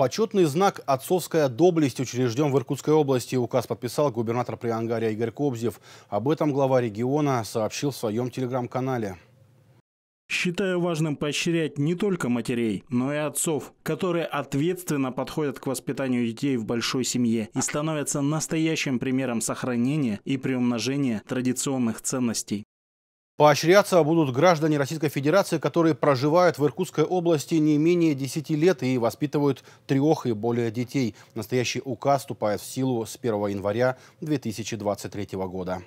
Почетный знак «Отцовская доблесть» учрежден в Иркутской области. Указ подписал губернатор Приангария Игорь Кобзев. Об этом глава региона сообщил в своем телеграм-канале. Считаю важным поощрять не только матерей, но и отцов, которые ответственно подходят к воспитанию детей в большой семье и становятся настоящим примером сохранения и приумножения традиционных ценностей. Поощряться будут граждане Российской Федерации, которые проживают в Иркутской области не менее 10 лет и воспитывают трех и более детей. Настоящий указ вступает в силу с 1 января 2023 года.